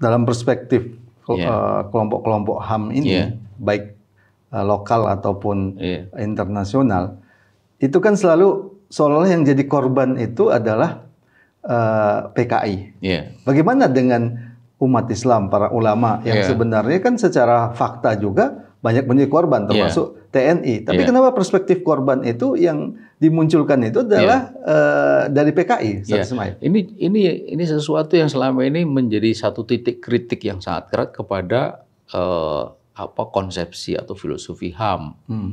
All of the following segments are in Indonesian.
dalam perspektif kelompok uh, kelompok-kelompok HAM ini, yeah. baik uh, lokal ataupun yeah. internasional, itu kan selalu seolah-olah yang jadi korban itu adalah uh, PKI. Yeah. Bagaimana dengan umat Islam, para ulama yang yeah. sebenarnya kan secara fakta juga banyak banyak korban iya. termasuk yeah. TNI. Tapi yeah. kenapa perspektif korban itu yang dimunculkan itu adalah yeah. Iya. uh, dari PKI yeah. Ini ini ini sesuatu yang selama ini menjadi satu titik kritik yang sangat keras kepada uh, apa konsepsi atau filosofi HAM. Hmm.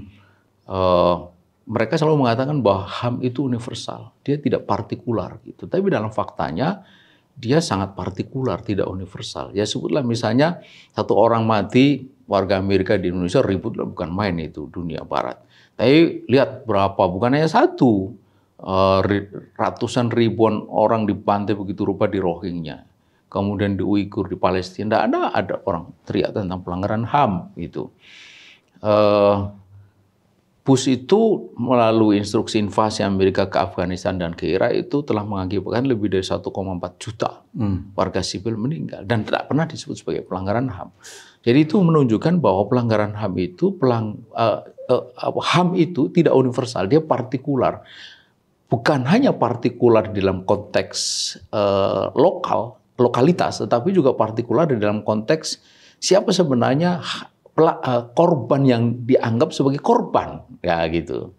Uh, mereka selalu mengatakan bahwa HAM itu universal, dia tidak partikular gitu. Tapi dalam faktanya dia sangat partikular, tidak universal. Ya sebutlah misalnya satu orang mati, warga Amerika di Indonesia ribut lah, bukan main itu dunia barat. Tapi lihat berapa, bukan hanya satu, eh, ratusan ribuan orang di pantai begitu rupa di Rohingya. Kemudian di Uighur, di Palestina, ada, ada orang teriak tentang pelanggaran HAM itu. Eh, Bus itu melalui instruksi invasi Amerika ke Afghanistan dan ke Irak itu telah mengakibatkan lebih dari 1,4 juta hmm. warga sipil meninggal dan tidak pernah disebut sebagai pelanggaran HAM. Jadi itu menunjukkan bahwa pelanggaran HAM itu pelang uh, uh, HAM itu tidak universal, dia partikular. Bukan hanya partikular di dalam konteks uh, lokal, lokalitas, tetapi juga partikular di dalam konteks siapa sebenarnya Eh, korban yang dianggap sebagai korban ya gitu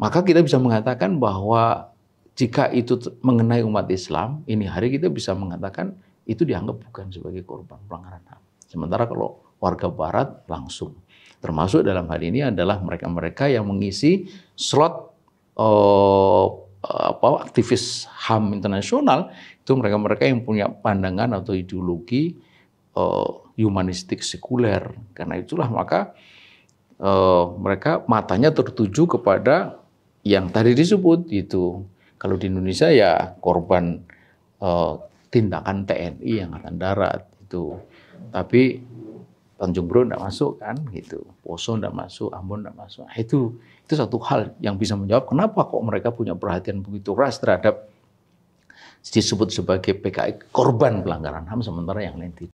maka kita bisa mengatakan bahwa jika itu mengenai umat Islam ini hari kita bisa mengatakan itu dianggap bukan sebagai korban pelanggaran HAM sementara kalau warga barat langsung termasuk dalam hal ini adalah mereka-mereka yang mengisi slot uh, apa aktivis HAM internasional itu mereka-mereka yang punya pandangan atau ideologi uh, humanistik sekuler. Karena itulah maka uh, mereka matanya tertuju kepada yang tadi disebut itu. Kalau di Indonesia ya korban uh, tindakan TNI yang akan Darat itu. Tapi Tanjung Bro tidak masuk kan gitu, Poso tidak masuk, Ambon tidak masuk. Nah, itu itu satu hal yang bisa menjawab kenapa kok mereka punya perhatian begitu keras terhadap disebut sebagai PKI korban pelanggaran HAM sementara yang lain tidak.